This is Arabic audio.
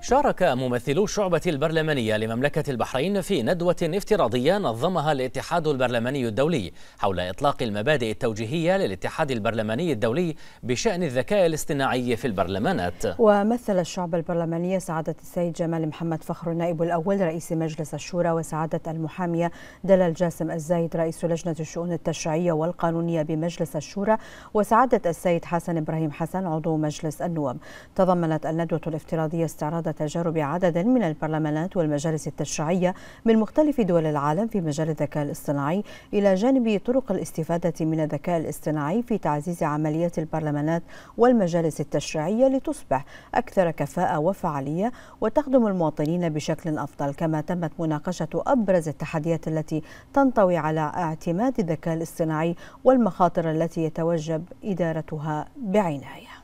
شارك ممثلو الشعبة البرلمانية لمملكة البحرين في ندوة افتراضية نظمها الاتحاد البرلماني الدولي حول إطلاق المبادئ التوجيهية للاتحاد البرلماني الدولي بشأن الذكاء الاصطناعي في البرلمانات ومثل الشعبة البرلمانية سعادة السيد جمال محمد فخر النائب الأول رئيس مجلس الشورى وسعادة المحامية دلال جاسم الزايد رئيس لجنة الشؤون التشريعية والقانونية بمجلس الشورى وسعادة السيد حسن إبراهيم حسن عضو مجلس النواب تضمنت الندوة الافتراضية استعراض تجارب عدد من البرلمانات والمجالس التشريعية من مختلف دول العالم في مجال الذكاء الاصطناعي إلى جانب طرق الاستفادة من الذكاء الاصطناعي في تعزيز عمليات البرلمانات والمجالس التشريعية لتصبح أكثر كفاءة وفعالية وتخدم المواطنين بشكل أفضل كما تمت مناقشة أبرز التحديات التي تنطوي على اعتماد الذكاء الاصطناعي والمخاطر التي يتوجب إدارتها بعناية